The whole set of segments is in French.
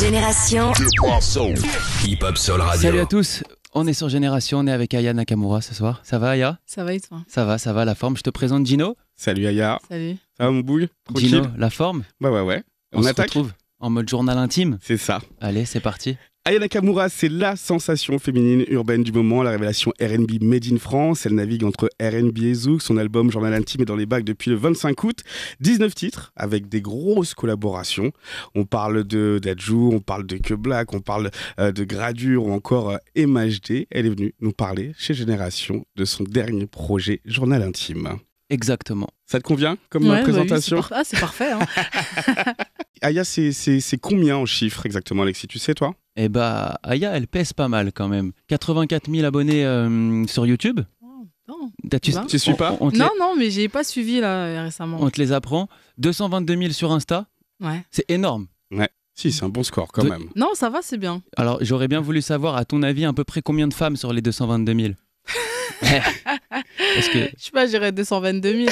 Génération Salut à tous. On est sur Génération, on est avec Aya Nakamura ce soir. Ça va Aya Ça va et toi Ça va, ça va, la forme. Je te présente Gino. Salut Aya. Salut. Ça va mon bouille Gino, la forme Bah ouais ouais. On, on se retrouve en mode journal intime. C'est ça. Allez, c'est parti. Aya Nakamura, c'est la sensation féminine urbaine du moment, la révélation RB Made in France. Elle navigue entre RB et Zouk. Son album Journal Intime est dans les bacs depuis le 25 août. 19 titres avec des grosses collaborations. On parle de d'Adjou, on parle de Que Black, on parle euh, de Gradure ou encore euh, MHD. Elle est venue nous parler chez Génération de son dernier projet Journal Intime. Exactement. Ça te convient comme présentation Ah, c'est parfait. Hein. Aya, c'est combien en chiffres exactement, Alexis Tu sais, toi eh bah, Aya, elle pèse pas mal quand même. 84 000 abonnés euh, sur YouTube. Non. Oh, tu, bah. tu suis pas Non, non, mais j'ai pas suivi là récemment. On te les apprend. 222 000 sur Insta. Ouais. C'est énorme. Ouais. Si, c'est un bon score quand même. Non, ça va, c'est bien. Alors, j'aurais bien voulu savoir, à ton avis, à peu près combien de femmes sur les 222 000 Parce Je sais pas, j'irais 222 000.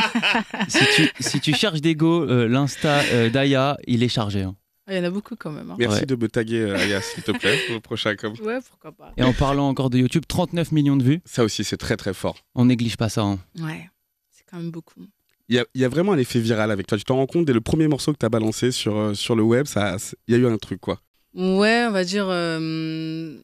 si, tu, si tu cherches Dego, euh, l'Insta euh, d'Aya, il est chargé. Hein. Ah, il y en a beaucoup quand même. Hein. Merci de me taguer, euh, Aya, s'il te plaît, pour le prochain com. Ouais, pourquoi pas. Et en parlant encore de YouTube, 39 millions de vues. Ça aussi, c'est très très fort. On néglige pas ça. Hein. Ouais, c'est quand même beaucoup. Il y, a, vraiment un effet viral avec toi. Tu t'en rends compte dès le premier morceau que tu as balancé sur, euh, sur le web, ça, il y a eu un truc quoi. Ouais, on va dire. Euh,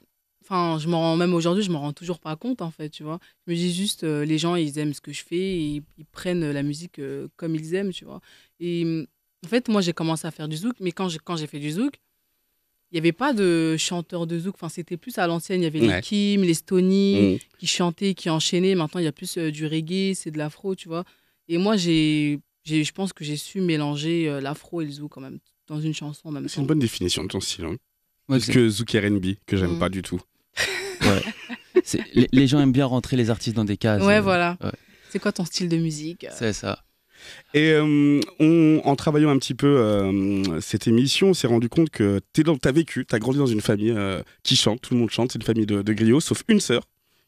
enfin, je m'en rends même aujourd'hui, je m'en rends toujours pas compte en fait, tu vois. Je me dis juste, les gens ils aiment ce que je fais, ils, ils, prennent la musique comme ils aiment, tu vois. Et en fait, moi, j'ai commencé à faire du zouk, mais quand j'ai, quand j'ai fait du zouk, il n'y avait pas de chanteur de zouk. Enfin, c'était plus à l'ancienne. Il y avait les Kim, les Stony, mm. qui chantaient, qui enchaînaient. Maintenant, il y a plus euh, du reggae, c'est de l'afro, tu vois. Et moi, j'ai, je pense que j'ai su mélanger euh, l'afro et le zouk quand même, dans une chanson même C'est une bonne définition de ton style. Hein. Parce que zouk RB, que j'aime mm. pas du tout. les, gens aiment bien rentrer les artistes dans des cases. Ouais, euh, voilà. C'est quoi ton style de musique C'est ça. Et euh, en travaillant un petit peu euh, cette émission, on s'est rendu compte que tu as vécu, tu as grandi dans une famille euh, qui chante, tout le monde chante, c'est une famille de, de griots, sauf une sœur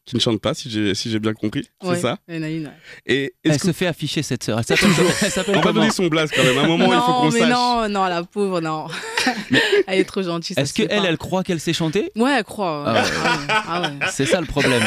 qui ne chante pas, si j'ai bien compris. c'est ça une, ouais. Et Elle que... se fait afficher cette sœur. Elle s'appelle On va donner son blase quand même. À un moment, non, il faut qu'on sache. Non, non, la pauvre, non. elle est trop gentille. Est-ce qu'elle, elle, elle croit qu'elle sait chanter Ouais, elle croit. Ah ah ah c'est ça le problème.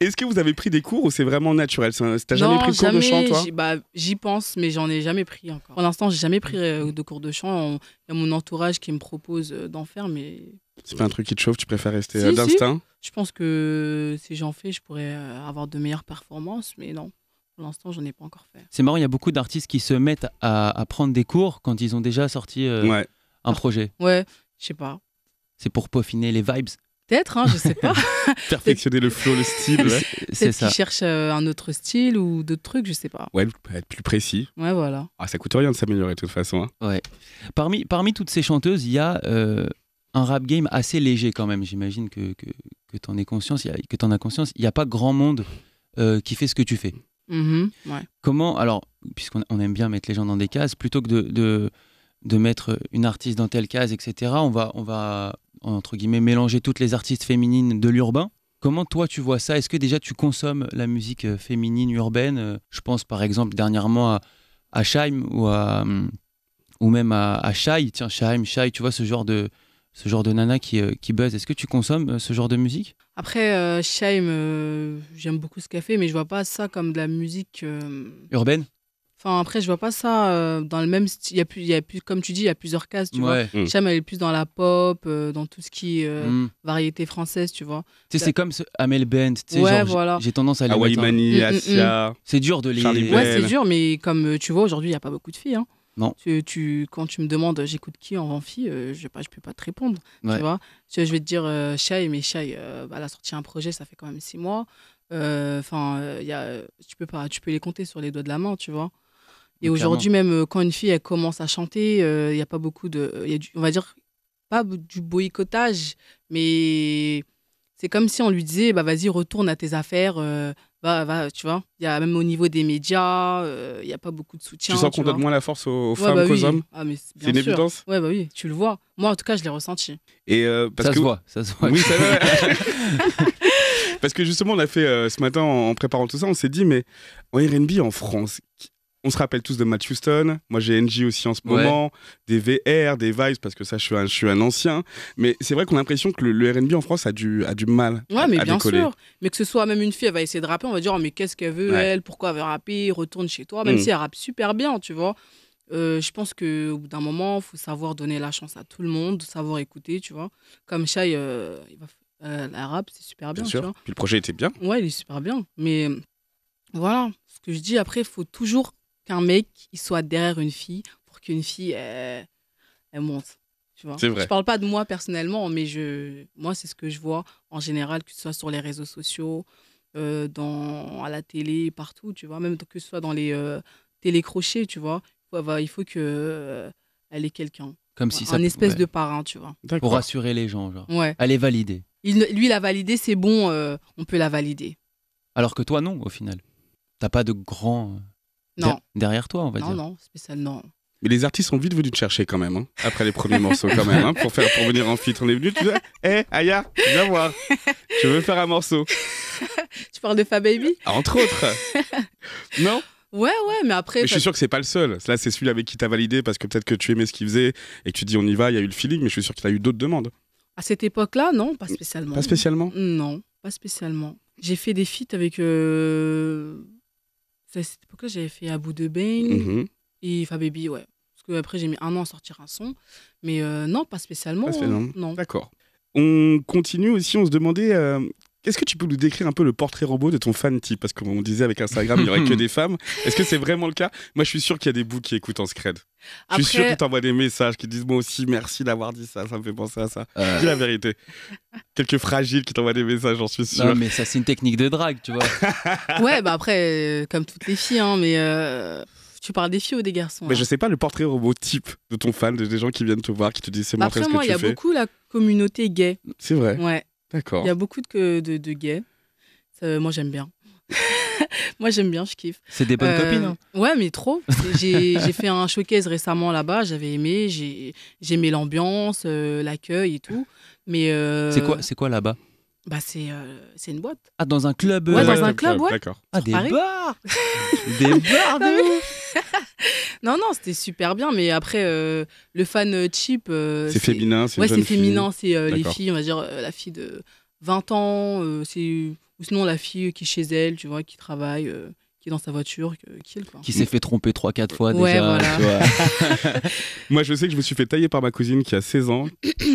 Est-ce que vous avez pris des cours ou c'est vraiment naturel T'as jamais pris de cours de chant, toi bah, J'y pense, mais j'en ai jamais pris encore. Pour l'instant, j'ai jamais pris euh, de cours de chant. Il y a mon entourage qui me propose euh, d'en faire, mais c'est pas un truc qui te chauffe, tu préfères rester d'instinct Je pense que si j'en fais, je pourrais euh, avoir de meilleures performances, mais non. Pour l'instant, j'en n'en ai pas encore fait. C'est marrant, il y a beaucoup d'artistes qui se mettent à, prendre des cours quand ils ont déjà sorti euh, un projet. Ouais, je sais pas. C'est pour peaufiner les vibes. Peut-être, hein, je sais pas. Perfectionner le flow, le style. C'est ça. Qui cherche euh, un autre style ou d'autres trucs, je sais pas. Ouais, être plus précis. Ouais, voilà. Ah, ça coûte rien de s'améliorer de toute façon. Hein. Ouais. Parmi, parmi toutes ces chanteuses, il y a un rap game assez léger quand même. J'imagine que, que, tu en es conscience, que tu en as conscience. Il n'y a pas grand monde euh, qui fait ce que tu fais. Mm-hmm, Comment, alors, puisqu'on aime bien mettre les gens dans des cases, plutôt que de, de, mettre une artiste dans telle case, etc., on va, on va, entre guillemets, mélanger toutes les artistes féminines de l'urbain. Comment toi tu vois ça Est-ce que déjà tu consommes la musique euh, féminine urbaine euh, Je pense par exemple dernièrement à, à ou, hum, ou même à, à Shai. Tiens, Scheim, Shai, tu vois ce genre de, ce genre de nana qui, euh, qui buzz. Est-ce que tu consommes euh, ce genre de musique Après, euh, Shame », j'aime beaucoup ce café, mais je vois pas ça comme de la musique. Urbaine Enfin, après, je vois pas ça dans le même style. comme tu dis, il y a plusieurs cases, tu vois. Mm. Shame », elle est plus dans la pop, dans tout ce qui est mm. variété française, tu vois. Tu sais, c'est comme ce Amel Bent, tu sais, j'ai tendance à les Hawaii hein. mm, C'est dur de les... ouais, c'est dur, mais comme tu vois, aujourd'hui, il n'y a pas beaucoup de filles, hein. Tu, quand tu me demandes euh, j'écoute qui en amphi, euh, je ne je peux pas te répondre. Tu vois je, vais te dire euh, mais Shai, euh, bah, elle a sorti un projet, ça fait quand même six mois. Enfin, tu, peux pas, tu peux les compter sur les doigts de la main, tu vois. Et aujourd'hui, même quand une fille elle commence à chanter, il n'y a pas beaucoup de. on va dire, pas du boycottage, mais c'est comme si on lui disait bah, vas-y, retourne à tes affaires, va, tu vois. Il y a même au niveau des médias, euh, il n'y a pas beaucoup de soutien. Tu sens qu'on donne moins la force aux, femmes bah qu'aux hommes ah, C'est une évidence Ouais, bah oui, tu le vois. Moi, en tout cas, je l'ai ressenti. Et euh, parce ça se voit, Oui, ça parce que justement, on a fait euh, ce matin, en, préparant tout ça, on s'est dit, mais en RB en France, on se rappelle tous de Matt Houston. Moi, j'ai NG aussi en ce moment, des VR, des Vibes, parce que ça, je suis un, je un ancien. Mais c'est vrai qu'on a l'impression que le, RB en France a du, a du mal. Ouais, mais bien sûr. Mais que ce soit même une fille, elle va essayer de rapper, on va dire, oh, mais qu'est-ce qu'elle veut, elle Pourquoi elle veut rapper Retourne chez toi, même mm. si elle rappe super bien, tu vois. Euh, je pense qu'au bout d'un moment, il faut savoir donner la chance à tout le monde, savoir écouter, tu vois. Comme Shai, euh, euh, c'est super bien. bien sûr. Puis le projet était bien. Ouais, il est super bien. Mais voilà, ce que je dis, après, il faut toujours qu'un mec il soit derrière une fille pour qu'une fille elle, monte. Tu vois. Je parle pas de moi personnellement, mais je, moi c'est ce que je vois en général, que ce soit sur les réseaux sociaux, euh, dans à la télé, partout, tu vois. Même que ce soit dans les euh, télécrochets, tu vois. Il faut, bah, il faut que euh, elle ait quelqu'un. Comme si ça. Un espèce de parrain, tu vois. Pour rassurer les gens, genre. Ouais. Elle est validée. Il, lui, l'a validé, c'est bon, euh, on peut la valider. Alors que toi, non, au final. T'as pas de grand. Non. derrière toi, on va dire. Non, non, spécialement. Mais les artistes ont vite venus te chercher quand même, hein, après les premiers morceaux quand même, hein, pour, faire, pour venir en feat. On est venu, tu dis, hé eh, Aya, viens voir, je veux faire un morceau. tu parles de Fababy Entre autres. non Ouais, ouais, mais après. je suis sûr que c'est pas le seul. Là, c'est celui avec qui t'as validé parce que peut-être que tu aimais ce qu'il faisait et que tu dis on y va, il y a eu le feeling, mais je suis sûr qu'il a eu d'autres demandes. À cette époque-là, non, pas spécialement. Pas spécialement Non, pas spécialement. J'ai fait des feats avec. Euh, c'était cette époque j'avais fait Abou de Bang mhm. et Fababy, ouais. Parce que après, j'ai mis un an à sortir un son. Mais euh, non, pas spécialement. Hein. Non. D'accord. On continue aussi, on se demandait euh, est-ce que tu peux nous décrire un peu le portrait robot de ton fan type Parce on disait avec Instagram, il n'y aurait que des femmes. Est-ce que c'est vraiment le cas Moi, je suis sûr qu'il y a des bouts qui écoutent en scred. Je suis sûr qu'ils t'envoient des messages qui disent Moi aussi, merci d'avoir dit ça, ça me fait penser à ça. Dis la vérité. Quelques fragiles qui t'envoient des messages, j'en suis sûr. Non, mais ça, c'est une technique de drague, tu vois. ouais, bah après, euh, comme toutes les filles, hein, mais. Euh, tu parles des filles ou des garçons Mais je je hein? sais pas le portrait robot type de ton fan, des gens qui viennent te voir, qui te disent c'est mon ce il y a beaucoup la communauté gay. C'est vrai. Ouais. Il y a beaucoup de, gays. moi, j'aime bien. moi, j'aime bien, je kiffe. C'est des bonnes euh, copines. Hein. ouais, mais trop. J'ai fait un showcase récemment là-bas. J'avais aimé. J'aimais l'ambiance, euh, l'accueil et tout. Mais euh, c'est quoi, c'est quoi là-bas bah c'est une boîte. Ah dans un club. Ouais dans un club, ouais. Ah des bars. des bars de non, non, c'était super bien. Mais après, euh, le fan euh, cheap. Euh, c'est féminin, c'est Ouais, c'est féminin. C'est les filles, on va dire, la fille de 20 ans, c'est ou sinon la fille qui est chez elle, tu vois, qui travaille qui est dans sa voiture, qui, qui s'est fait tromper 3-4 fois déjà. Moi, je sais que je me suis fait tailler par ma cousine qui a 16 ans,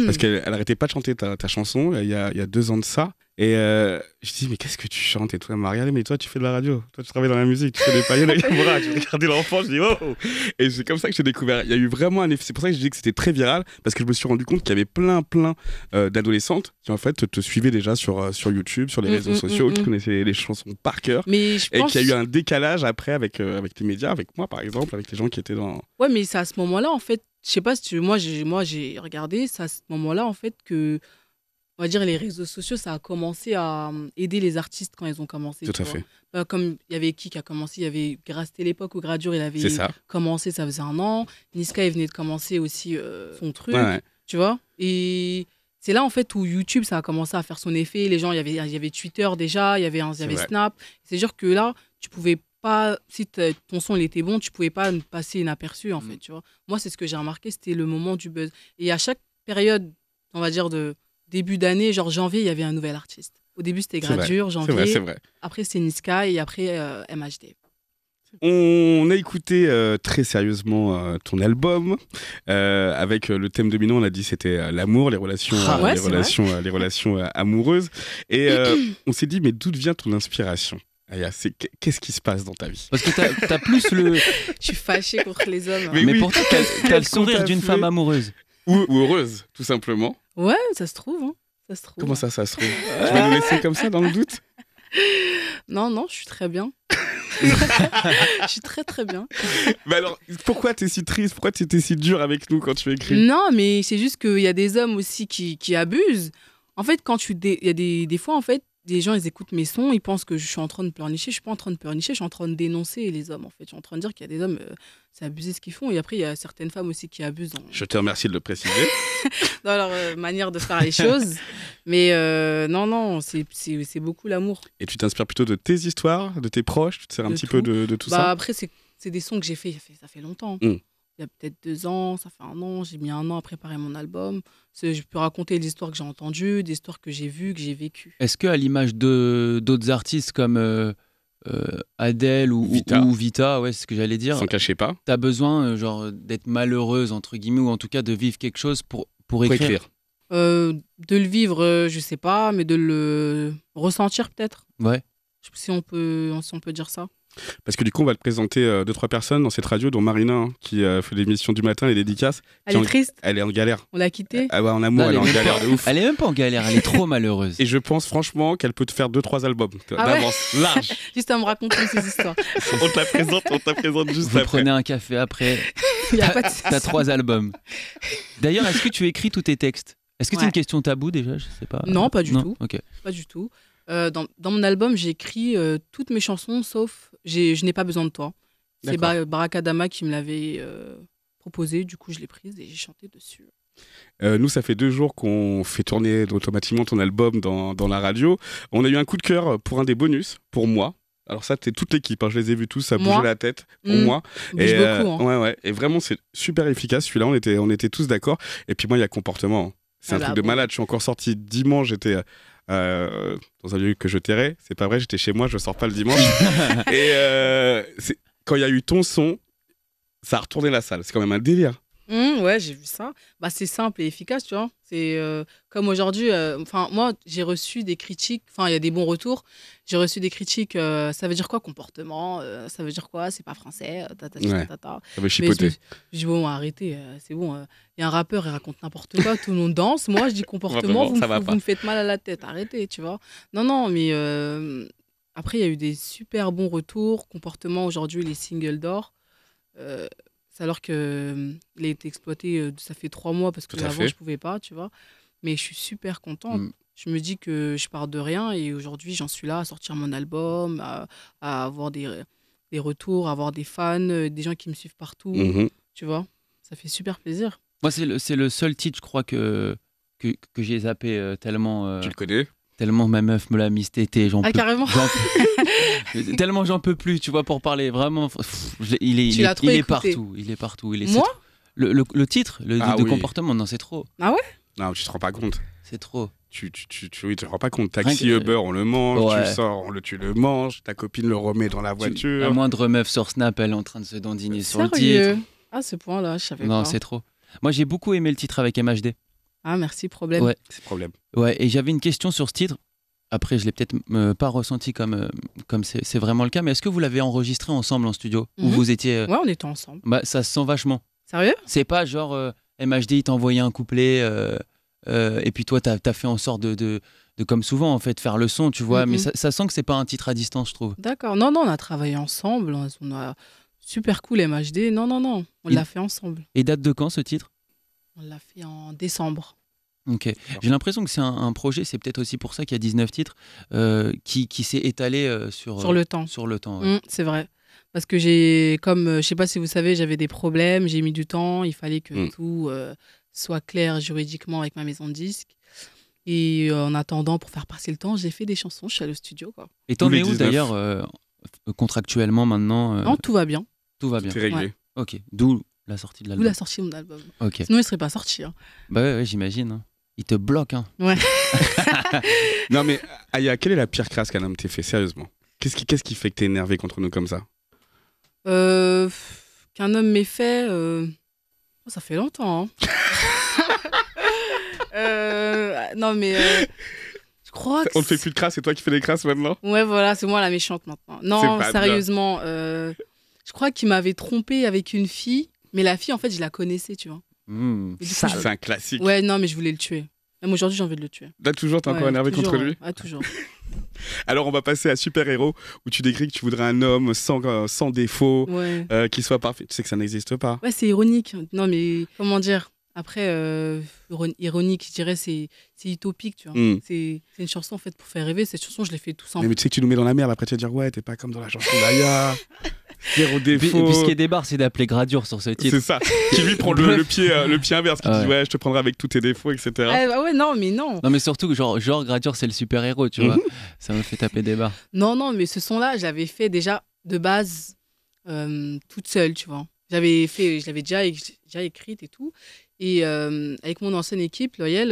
parce qu'elle n'arrêtait pas de chanter ta, ta chanson il y, a, il y, a, deux ans de ça. Et euh, je dis, mais qu'est-ce que tu chantes et tout Elle m'a regardé, mais toi, tu fais de la radio. Toi, tu travailles dans la musique, tu fais des paillettes avec les bras, tu regardes l'enfant, je dis, oh Et c'est comme ça que j'ai découvert. Il y a eu vraiment un effet. C'est pour ça que je dis que c'était très viral, parce que je me suis rendu compte qu'il y avait plein, plein euh, d'adolescentes qui, en fait, te, suivaient déjà sur, euh, sur YouTube, sur les mm, réseaux mm, sociaux, mm, qui connaissaient les chansons par cœur. Mais et qu'il y a eu un décalage après avec, euh, avec les médias, avec moi, par exemple, avec les gens qui étaient dans. Ouais, mais c'est à ce moment-là, en fait, je sais pas si tu. Moi, j'ai regardé, c'est à ce moment-là, en fait, que on va dire, les réseaux sociaux, ça a commencé à euh, aider les artistes quand ils ont commencé. Tout à fait. Bah, comme il y avait qui qui a commencé Il y avait à l'époque où Gradure, il avait commencé, ça faisait un an. Niska, il venait de commencer aussi euh, son truc, tu vois. Et c'est là, en fait, où YouTube, ça a commencé à faire son effet. Les gens, il y avait, il y avait Twitter déjà, il y avait, il y avait Snap. cest sûr que là, tu pouvais pas, si ton son il était bon, tu pouvais pas passer inaperçu, en mm. fait, tu vois. Moi, c'est ce que j'ai remarqué, c'était le moment du buzz. Et à chaque période, on va dire, de début d'année, genre janvier, il y avait un nouvel artiste. Au début, c'était Gradure, janvier. c'est vrai. Après, c'est Niska et après euh, MHD. On a écouté euh, très sérieusement euh, ton album avec le thème dominant. On a dit c'était l'amour, les relations, ah. les, relations les relations, amoureuses. Et on s'est dit mais d'où vient ton inspiration Qu'est-ce qui se passe dans ta vie Parce que t'as as plus le. Je suis fâchée contre les hommes. Hein. Mais, mais pourtant, t'as sourire d'une femme amoureuse. ou heureuse, tout simplement. Ouais, ça se trouve. Hein. Ça se trouve. Comment ça, ça se trouve Tu vas nous laisser comme ça dans le doute Non, non, je suis très bien. je suis très très bien. Mais alors, pourquoi es si triste Pourquoi tu étais si dur avec nous quand tu écris Non, mais c'est juste qu'il y a des hommes aussi qui, qui abusent. En fait, quand tu. Il y a des, des fois, en fait, les gens, ils écoutent mes sons, ils pensent que je suis en train de pleurnicher. Je suis pas en train de pleurnicher, je suis en train de dénoncer les hommes. En fait, je suis en train de dire qu'il y a des hommes, ça euh, c'est abusé ce qu'ils font. Et après, il y a certaines femmes aussi qui abusent. Je te remercie de le préciser. dans leur euh, manière de faire les choses. Mais euh, non, non, c'est beaucoup l'amour. Et tu t'inspires plutôt de tes histoires, de tes proches Tu te sers un petit peu de, tout bah, ça Après, c'est des sons que j'ai fait, ça fait longtemps. Mmh il y a peut-être deux ans, ça fait un an, j'ai mis un an à préparer mon album. Je peux raconter des histoires que j'ai entendues, des histoires que j'ai vues, que j'ai vécues. Est-ce que à l'image d'autres artistes comme euh, euh, Adèle ou Vita, ouais, c'est ce que j'allais dire, s'en pas, tu as besoin euh, d'être malheureuse entre guillemets ou en tout cas de vivre quelque chose pour écrire. de le vivre, je sais pas, mais de le ressentir peut-être. Ouais. Si on peut, si on peut dire ça. Parce que du coup, on va te présenter euh, deux, trois personnes dans cette radio, dont Marina, hein, qui euh, fait l'émission du matin et dédicaces. Elle est triste. Elle est en galère. On l'a quittée. Ah, ah elle est en amour, elle, est en galère de ouf. Elle est même pas en galère, elle est trop malheureuse. et je pense franchement qu'elle peut te faire deux, trois albums ah d'avance, large. juste à me raconter ces histoires. on te la présente, on te la présente juste Vous prenez un café après. T'as trois albums. D'ailleurs, est-ce que tu écris tous tes textes Est-ce que c'est une question tabou déjà Je sais pas. Non, pas du tout. Ok Pas du tout. Euh, dans, mon album, j'écris euh, toutes mes chansons sauf Je n'ai pas besoin de toi. C'est Bar Barakadama qui me l'avait euh, proposé, du coup je l'ai prise et j'ai chanté dessus. nous, ça fait deux jours qu'on fait tourner automatiquement ton album dans, dans, la radio. On a eu un coup de cœur pour un des bonus, pour moi. Alors ça, c'est toute l'équipe, hein. je les ai vus tous, ça bouger la tête pour mm. moi. moi. Et, beaucoup, hein. ouais, ouais, et vraiment, c'est super efficace. Celui-là, on était, on était tous d'accord. Et puis moi, il y a comportement. Hein. C'est un ah truc bah de malade. Je suis encore sorti dimanche, j'étais euh, dans un lieu que je tairais. C'est pas vrai, j'étais chez moi, je sors pas le dimanche. et euh, quand il y a eu ton son, ça a retourné la salle. C'est quand même un délire. Mmh, ouais, j'ai vu ça. Bah, c'est simple et efficace, tu vois. C'est euh, comme aujourd'hui. Euh, enfin, moi, j'ai reçu des critiques. Enfin, il y a des bons retours. J'ai reçu des critiques. Euh, ça veut dire quoi comportement Ça veut dire quoi C'est pas français. tata tata tata Ça veut je chipoter. bon, arrêtez, c'est bon. Il y a un rappeur, il raconte n'importe quoi, tout le monde danse. Moi, je dis comportement, vous, me, vous me faites mal à la tête, arrêtez, tu vois. Non, non, mais après, il y a eu des super bons retours. Comportement, aujourd'hui, les singles d'or alors qu'il euh, a été exploité, euh, ça fait trois mois parce que avant, je ne pouvais pas, tu vois. Mais je suis super contente. Mm. Je me dis que je pars de rien et aujourd'hui, j'en suis là à sortir mon album, à, avoir des, retours, avoir des fans, euh, des gens qui me suivent partout, mm-hmm. tu vois. Ça fait super plaisir. Moi, c'est le, seul titre, je crois, que, que, que j'ai zappé tellement. Tu le connais tellement ma meuf me l'a mis tété, j'en ah, peux carrément. tellement j'en peux plus, tu vois, pour parler vraiment. il, est, partout, il est partout, il est. Moi le, titre, le ah de comportement, non, c'est trop. Ah ouais Non, tu te rends pas compte. C'est trop. Tu, tu, tu, te rends pas compte. Taxi, Uber, on le mange, tu le sors, le, tu le manges, ta copine le remet dans la voiture. la moindre meuf sur Snap, elle est en train de se dandiner sur le titre. Ah, ce point-là, je savais Non, c'est trop. Moi, j'ai beaucoup aimé le titre avec MHD. Ah, merci, problème. Ouais, c'est problème. Ouais, et j'avais une question sur ce titre. Après, je l'ai peut-être euh, pas ressenti comme euh, comme c'est vraiment le cas, mais est-ce que vous l'avez enregistré ensemble en studio mhm. vous étiez euh, Ouais, on était ensemble. Bah, ça se sent vachement. Sérieux C'est pas genre MHD il t'a envoyé un couplet et puis toi t'as as fait en sorte de, de, comme souvent en fait faire le son, tu vois. Mais mhm. ça, ça, sent que c'est pas un titre à distance, je trouve. D'accord. Non, non, on a travaillé ensemble. super cool MHD. Non, non, non, on l'a fait ensemble. Et date de quand ce titre on l'a fait en décembre. Ok. J'ai l'impression que c'est un, projet, c'est peut-être aussi pour ça qu'il y a 19 titres, euh, qui, s'est étalé euh, sur, sur le temps. Euh, sur le temps, mmh, c'est vrai. Parce que j'ai, comme, je sais pas si vous savez, j'avais des problèmes, j'ai mis du temps, il fallait que mmh. tout soit clair juridiquement avec ma maison de disques. Et en attendant, pour faire passer le temps, j'ai fait des chansons, chez le studio. Quoi. Et t'en es où d'ailleurs, contractuellement maintenant Non, tout va bien. Tout va bien. C'est réglé. Ok, d'où la sortie de l'album. Ou la sortie de mon album. Ok. Sinon, il serait pas sorti. Hein. Bah ouais, j'imagine. Hein. Il te bloque. Hein. non, mais Aya, quelle est la pire crasse qu'un homme t'ait fait, sérieusement Qu'est-ce qui, quest qui fait que t'es énervé contre nous comme ça euh, Qu'un homme m'ait fait. Euh, oh, ça fait longtemps. Hein. Euh, non, mais. Je crois On ne fait plus de crasse, c'est toi qui fais des crasses maintenant Ouais, voilà, c'est moi la méchante maintenant. Non, sérieusement, je crois qu'il m'avait trompé avec une fille mais la fille, en fait, je la connaissais, tu vois. Mmh. c'est un classique. Ouais, non, mais je voulais le tuer. Même aujourd'hui, j'ai envie de le tuer. Là, toujours, t'es encore énervé contre lui hein. Ah, toujours. Alors, on va passer à Super Héros, où tu décris que tu voudrais un homme sans, euh, sans défaut, euh, Qu'il qui soit parfait. Tu sais que ça n'existe pas. Ouais, c'est ironique. Non, mais comment dire Après, euh, ironique, je dirais, c'est utopique, tu vois. Mmh. C'est une chanson, en fait, pour faire rêver. Cette chanson, je l'ai fait tout simple. Mais, tu sais que tu nous mets dans la merde. Après, tu vas dire, ouais, t'es pas comme dans la chanson d'Aya. au défaut. Puis, ce qui est c'est d'appeler Gradure sur ce titre. C'est ça. Qui lui prend le, pied, euh, le pied inverse, qui dit ouais, je te prendrai avec tous tes défauts, etc. Ah, bah ouais, non, mais non. Non, mais surtout, genre, genre Gradure, c'est le super héros, tu vois. Ça me fait taper bars. Non, non, mais ce son-là, je l'avais fait déjà de base euh, toute seule, tu vois. J'avais fait, je l'avais déjà, déjà écrite et tout. Et euh, avec mon ancienne équipe, Loyal,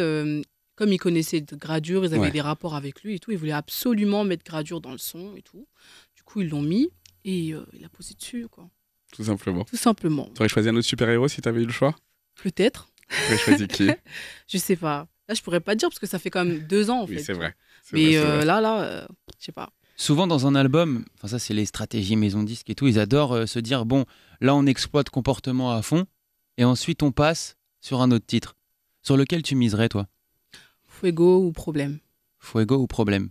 comme ils connaissaient Gradure, ils avaient des rapports avec lui et tout, ils voulaient absolument mettre Gradure dans le son et tout. Du coup, ils l'ont mis et euh, il a posé dessus. Quoi. Tout simplement. Tout simplement. Tu aurais choisi un autre super-héros si tu avais eu le choix Peut-être. Tu aurais choisi qui Je sais pas. Là, je pourrais pas dire parce que ça fait quand même deux ans en oui, c'est vrai. Mais euh, là, là, euh, je sais pas. Souvent dans un album, enfin ça c'est les stratégies maison disque et tout, ils adorent se dire bon, là on exploite comportement à fond et ensuite on passe sur un autre titre. Sur lequel tu miserais toi Fuego ou problème. Fuego ou problème.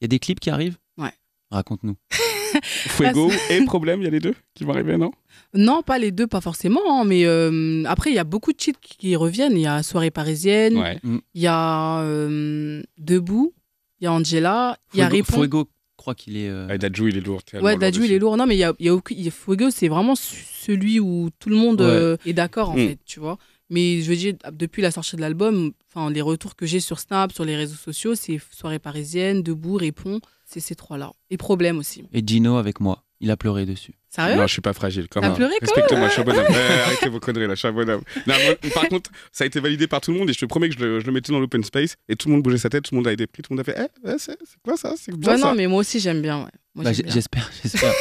Il y a des clips qui arrivent Ouais. Raconte-nous. Fuego et problème, il y a les deux qui vont arriver, non Non, pas les deux, pas forcément. Hein, mais euh, après, il y a beaucoup de titres qui reviennent. Il y a Soirée parisienne, mm. il y a euh, Debout, il y a Angela, il y a répond. Fuego, je crois qu'il est. Euh, il est lourd. Ouais, Dadju, il est lourd. Non, mais il y a, y Fuego, c'est vraiment celui où tout le monde est d'accord, en mm. fait, tu vois. Mais je veux dire, depuis la sortie de l'album, enfin les retours que j'ai sur Snap, sur les réseaux sociaux, c'est Soirée Parisienne, Debout, Répond. C'est ces trois-là. Et problème aussi. Et Gino avec moi. Il a pleuré dessus. Sérieux Non, je suis pas fragile. T'as pleuré Respectez-moi, je arrêtez vos conneries là, je suis par contre, ça a été validé par tout le monde et je te promets que je le, mettais dans l'open space et tout le monde bougeait sa tête, tout le monde a été pris, tout le monde a fait Eh, eh c'est quoi ça C'est bien ça. non, mais moi aussi j'aime bien. Bah, bien. j'espère, j'espère.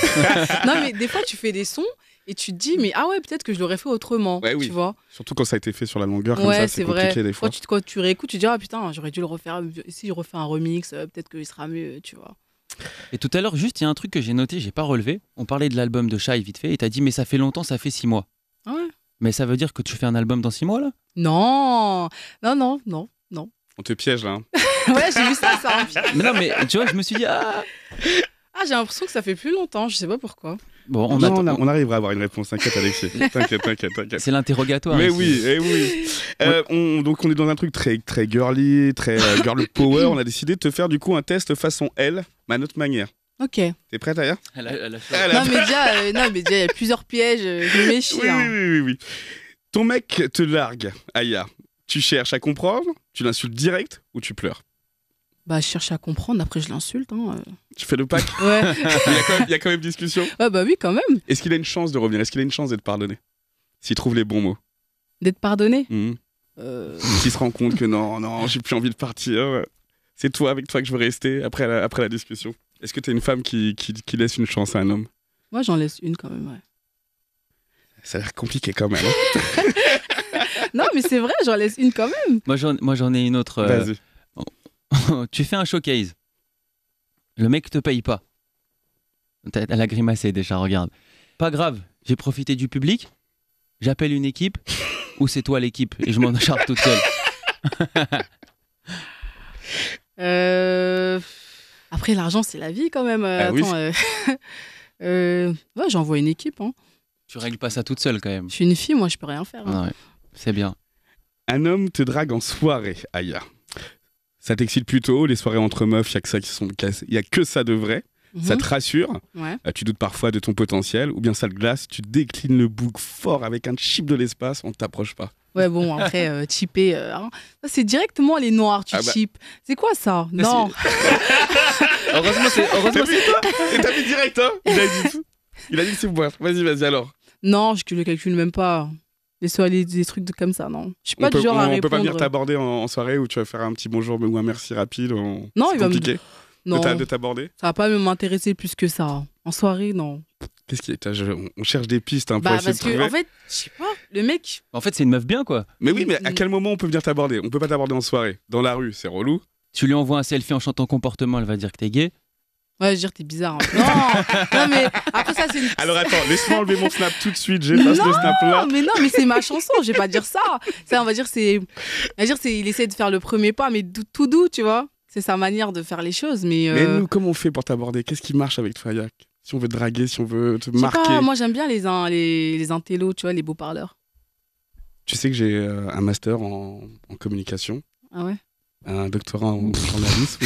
non, mais des fois tu fais des sons et tu te dis, mais ah ouais, peut-être que je l'aurais fait autrement. vois Surtout quand ça a été fait sur la longueur, comme ça, c'est compliqué vrai. des fois. Quand tu, quand tu réécoutes, tu te dis, ah putain, j'aurais dû le refaire. Euh, si je refais un remix, euh, peut-être qu'il sera mieux, tu vois. Et tout à l'heure, juste, il y a un truc que j'ai noté, j'ai pas relevé. On parlait de l'album de Chai, vite fait, et t'as dit, mais ça fait longtemps, ça fait six mois. Ah ouais. Mais ça veut dire que tu fais un album dans six mois, là Non Non, non, non, non. On te piège, là. Hein. ouais, j'ai vu ça, ça. mais non, mais tu vois, je me suis dit, ah Ah, j'ai l'impression que ça fait plus longtemps, je sais pas pourquoi. Bon, on, arrivera à avoir une réponse, t'inquiète Alexis. t'inquiète, t'inquiète, t'inquiète. C'est l'interrogatoire. Mais oui, eh oui. Euh, donc on est dans un truc très, très girly, très euh, girl power. on a décidé de te faire du coup un test façon elle, mais notre manière. Ok. T'es prête, Aya elle euh, non, mais déjà, il y a plusieurs pièges, je méchis. Oui, oui, hein. oui, oui, oui. Ton mec te largue, Aya. Tu cherches à comprendre, tu l'insultes direct ou tu pleures bah, je cherche à comprendre, après je l'insulte. Hein, euh. Tu fais le pack Ouais. il, y, a quand même, discussion Ouais, bah oui, quand même. Est-ce qu'il a une chance de revenir Est-ce qu'il a une chance d'être pardonné S'il trouve les bons mots D'être pardonné mmh. S'il se rend compte que non, non, j'ai plus envie de partir, c'est toi, avec toi que je veux rester après la, après la discussion. Est-ce que t'es une femme qui, qui, laisse une chance à un homme Moi, j'en laisse une quand même, ouais. Ça a l'air compliqué quand même. Hein. non, mais c'est vrai, j'en laisse une quand même. Moi, j'en ai une autre. Euh, Vas-y tu fais un showcase. Le mec te paye pas. Elle a grimacé déjà, regarde. Pas grave, j'ai profité du public. J'appelle une équipe, ou c'est toi l'équipe, et je m'en charge toute seule. Euh, après, l'argent, c'est la vie quand même. Ah attends, euh, euh, j'envoie une équipe. Hein. Tu règles pas ça toute seule quand même. Je suis une fille, moi, je peux rien faire. Hein. C'est bien. Un homme te drague en soirée, ailleurs ça t'excite plutôt, les soirées entre meufs, il n'y a que ça de vrai. Mhm. ça te rassure, bah, tu doutes parfois de ton potentiel, ou bien ça te glace, tu déclines le bouc fort avec un chip de l'espace, on ne t'approche pas. Ouais, bon, après, euh, chipper, euh, hein. c'est directement les noirs, tu ah bah. chips. C'est quoi ça Non Heureusement, c'est. Heureusement, c'est. Et t'as vu direct, hein Il a dit tout. Il a dit que c'est boire. Vas-y, vas-y alors. Non, je ne le calcule même pas des soirées, des trucs comme ça, non. Je suis pas on du genre on, à répondre. On peut pas venir t'aborder en, soirée où tu vas faire un petit bonjour ou un merci rapide. On... Non, il va compliqué. De t'aborder Ça va pas m'intéresser plus que ça. En soirée, non. Qu'est-ce qu'il est On cherche des pistes un hein, pour bah, parce que, En fait, je sais pas, le mec. En fait, c'est une meuf bien, quoi. Mais oui, mais à quel moment on peut venir t'aborder On peut pas t'aborder en soirée. Dans la rue, c'est relou. Tu lui envoies un selfie en chantant comportement, elle va dire que t'es gay. Ouais, je veux dire, t'es bizarre. Hein. Non, non, mais après ça, c'est une... Alors attends, laisse-moi enlever mon snap tout de suite, pas de snap là. mais non, mais c'est ma chanson, je vais pas dire ça. on va dire, c'est. dire, c'est. Il essaie de faire le premier pas, mais tout doux, tu vois. C'est sa manière de faire les choses, mais. Mais euh, nous, comment on fait pour t'aborder Qu'est-ce qui marche avec toi, Yac Si on veut te draguer, si on veut te marquer. Pas, moi, j'aime bien les, les, les intellos, tu vois, les beaux parleurs. Tu sais que j'ai euh, un master en, en communication. Ah ouais Un doctorat en journalisme.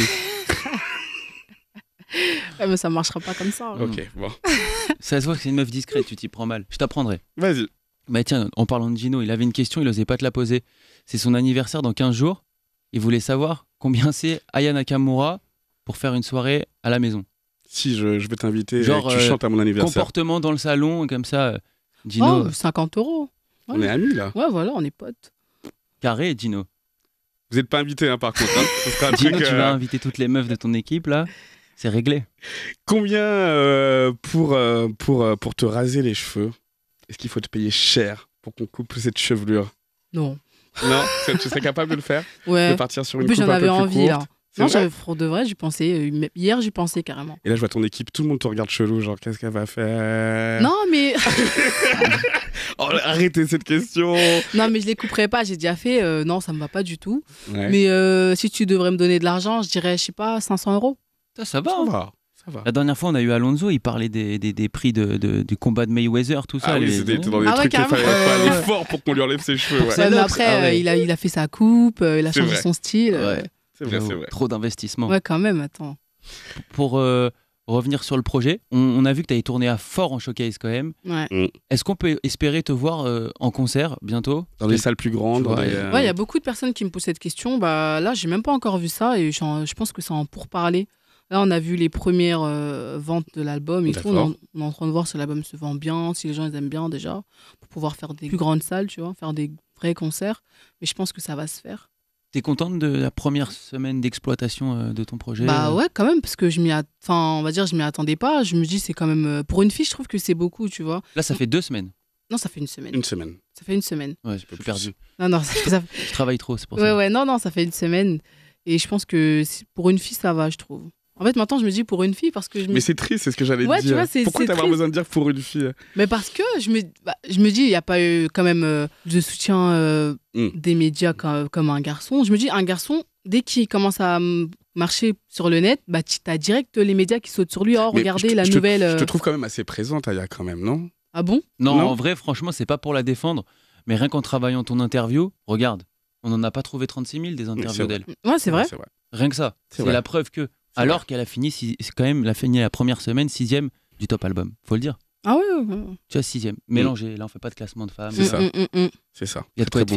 ouais, mais ça marchera pas comme ça. Hein. Ok, bon. ça se voit que c'est une meuf discrète, tu t'y prends mal. Je t'apprendrai. Vas-y. Mais bah, tiens, en parlant de Gino, il avait une question, il osait pas te la poser. C'est son anniversaire dans 15 jours. Il voulait savoir combien c'est Aya Nakamura pour faire une soirée à la maison. Si, je, je vais t'inviter, Genre, tu euh, chantes à mon anniversaire. Comportement dans le salon, comme ça, euh, Gino. Oh, 50 euh. euros. On est amis là. Ouais, voilà, on est potes. Carré, Gino. Vous n'êtes pas invité, hein, par contre. Hein. Gino, tu vas inviter toutes les meufs de ton équipe là. C'est réglé. Combien euh, pour, euh, pour, euh, pour te raser les cheveux Est-ce qu'il faut te payer cher pour qu'on coupe cette chevelure Non. Non Tu serais capable de le faire Ouais. De partir sur une coupe un peu plus envie, là. Non, pour de vrai, j'y pensais. Hier, j'y pensais carrément. Et là, je vois ton équipe, tout le monde te regarde chelou, genre, qu'est-ce qu'elle va faire Non, mais. Oh, arrêtez cette question Non, mais je ne les couperai pas, j'ai déjà fait, non, ça me va pas du tout. Mais si tu devrais me donner de l'argent, je dirais, je sais pas, 500 euros. Ça, ça hein. va. Ça va. La dernière fois, on a eu Alonso, il parlait des, des, des prix de, du combat de Mayweather, tout ça. Ah ah il oui, c'était dans des trucs fallait pas aller fort pour qu'on lui enlève ses cheveux. après, ah il, a, il a fait sa coupe, euh, il a changé son style. C'est vrai, c'est vrai. Trop d'investissement. Ouais, quand même, attends. Pour euh, revenir sur le projet, on, a vu que tu avais tourné à fort en showcase quand même. ouais mm. Est-ce qu'on peut espérer te voir euh, en concert bientôt Dans des salles plus grandes ouais il y a beaucoup de personnes qui me posent cette question. Bah, là, j'ai même pas encore vu ça et je pense que c'est en pourparler. parler Là, on a vu les premières euh, ventes de l'album et On, est en train de voir si l'album se vend bien, si les gens les aiment bien déjà, pour pouvoir faire des plus grandes salles, tu vois, faire des vrais concerts. Mais je pense que ça va se faire. T'es contente de la première semaine d'exploitation euh, de ton projet Bah euh ouais, quand même, parce que je m'y, on va dire, je m'y attendais pas. Je me dis, c'est quand même pour une fille, je trouve que c'est beaucoup, tu vois. Là, ça fait deux semaines. Non, ça fait une semaine. Une semaine. Ça fait une semaine. Ouais, je suis perdu. Non, non, ça... je travaille trop, c'est pour ça. Ouais, ouais, non, non, ça fait une semaine. Et je pense que pour une fille, ça va, je trouve. En fait, maintenant, je me dis pour une fille parce que je Mais c'est triste, c'est ce que j'allais ouais, dire. Tu Pourquoi t'as besoin de dire pour une fille Mais parce que je me, bah, je me dis, il n'y a pas eu quand même euh, de soutien euh, hmm. des médias euh, comme, un garçon. Je me dis, un garçon, dès qu'il commence à marcher sur le net, bah, as direct les médias qui sautent sur lui. Oh, regardez la nouvelle. je te trouve quand même assez présente, Aya, quand même, non Ah bon non, en vrai, franchement, c'est pas pour la défendre. Mais rien qu'en travaillant ton interview, regarde, on n'en a pas trouvé 36 000 des interviews d'elle. Ouais, c'est vrai. Rien que ça. C'est la preuve que alors qu'elle a fini quand même la, fini la première semaine sixième du top album. Faut le dire. Ah oui, Tu vois, sixième. Mélangé, là, on fait pas de classement de femmes. C'est ça. Mm, mm, mm, c'est Il y a de très bon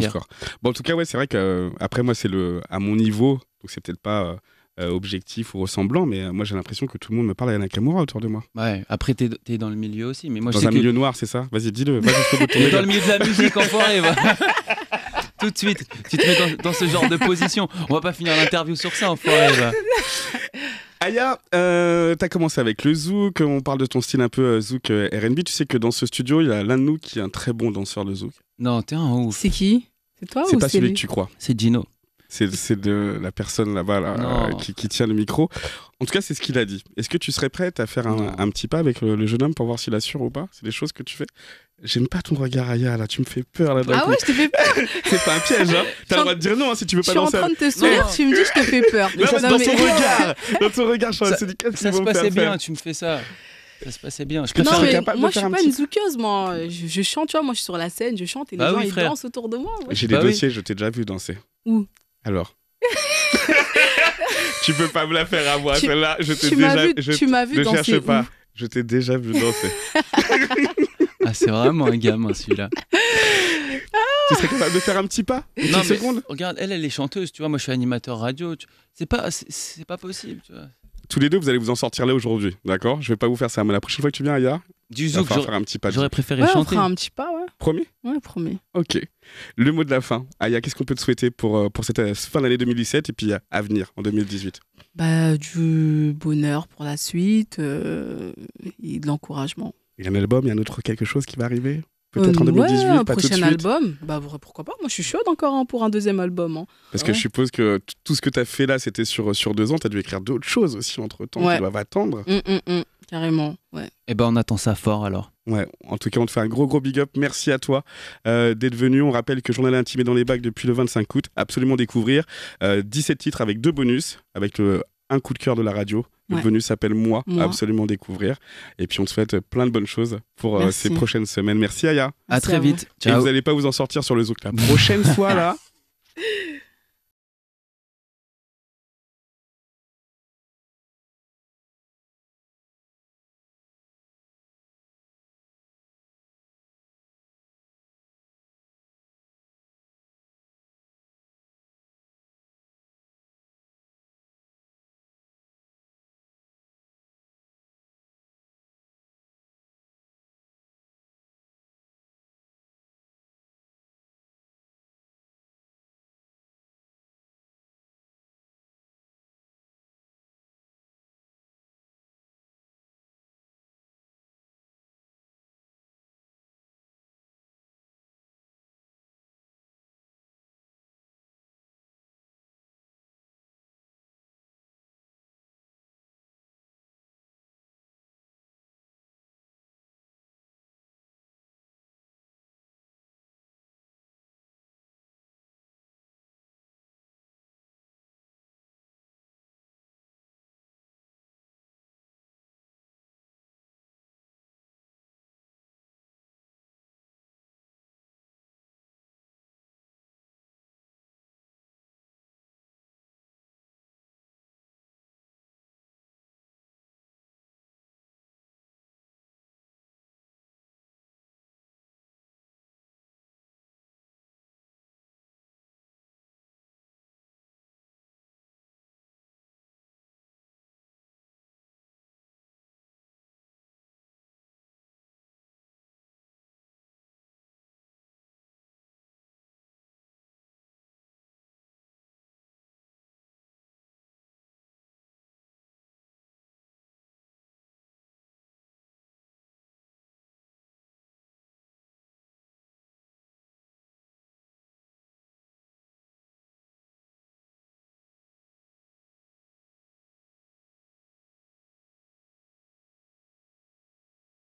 Bon, en tout cas, ouais, c'est vrai que euh, après moi, c'est le à mon niveau, donc c'est peut-être pas euh, euh, objectif ou ressemblant, mais moi, j'ai l'impression que tout le monde me parle à Nakamura autour de moi. Ouais. Après, t'es es dans le milieu aussi, mais moi, dans je un milieu noir, c'est ça. Vas-y, dis-le. Vas dans le milieu de la musique, enfoiré. tout de suite, tu te dans, ce genre de position. On va pas finir l'interview sur ça, enfoiré. Va. Aya, euh, t'as commencé avec le zouk, euh, on parle de ton style un peu euh, zouk euh, RB. Tu sais que dans ce studio, il y a l'un de nous qui est un très bon danseur de zouk. Non, t'es un ouf. C'est qui C'est toi C'est pas celui que tu crois. C'est Gino. C'est de la personne là-bas qui, tient le micro. En tout cas, c'est ce qu'il a dit. Est-ce que tu serais prête à faire un, petit pas avec le, le, jeune homme pour voir s'il assure ou pas C'est des choses que tu fais J'aime pas ton regard, Aya, là, tu me fais peur, là. Ah ouais, je te fais peur. c'est pas un piège, hein. T'as le droit de dire non, hein, si tu veux pas danser. Je suis en train de te sourire, tu me dis, je te fais peur. Mais dans, Ton regard, dans ton regard, je suis en train de peur. Ça se passait bien, tu me fais ça. Ça se passait bien. Je non, mais moi, je suis pas une zoukeuse, moi. Je, chante, tu vois, moi, je suis sur la scène, je chante et les bah gens, ils dansent autour de moi. J'ai des bah dossiers, je t'ai déjà vu danser. Où Alors Tu peux pas me la faire à moi, celle-là. Je t'ai déjà tu m'as vu danser. Ne cherche pas. je t'ai déjà vu danser. Ah, c'est vraiment un gamin celui-là. Tu serais capable de faire un petit pas une seconde Regarde, elle, elle est chanteuse, tu vois. Moi, je suis animateur radio. C'est pas, c'est pas possible, tu vois. Tous les deux, vous allez vous en sortir là aujourd'hui, d'accord Je vais pas vous faire ça, mais la prochaine fois que tu viens, Aya, du zouk, faire un petit pas. J'aurais préféré chanter. On fera un petit pas, ouais. Promis Ouais, promis. Ok. Le mot de la fin, Aya, qu'est-ce qu'on peut te souhaiter pour, euh, pour cette euh, fin d'année 2017 et puis euh, à venir en 2018 Bah, du bonheur pour la suite et de l'encouragement. Il y a un album, il y a un autre quelque chose qui va arriver Peut-être en 2018, hum, prochain album. Bah, pourquoi pas Moi, je suis chaude encore hein, pour un deuxième album. Hein. Parce que je suppose que tout ce que tu as fait là, c'était sur, euh, sur deux ans. Tu as dû écrire d'autres choses aussi entre temps tu qui attendre. Hum, hum, carrément, ouais. Eh ben, on attend ça fort alors. Ouais, en tout cas, on te fait un gros gros big up. Merci à toi euh, d'être venu. On rappelle que Journal Intime est dans les bacs depuis le 25 août. Absolument découvrir. 17 euh, titres avec deux bonus, avec le, un coup de cœur de la radio, venu s'appelle Moi, absolument découvrir. Et puis on te souhaite euh, plein de bonnes choses pour euh, ces prochaines semaines. Merci Aya. À très vite. Ciao. Et vous n'allez pas vous en sortir sur le zouk la prochaine fois là.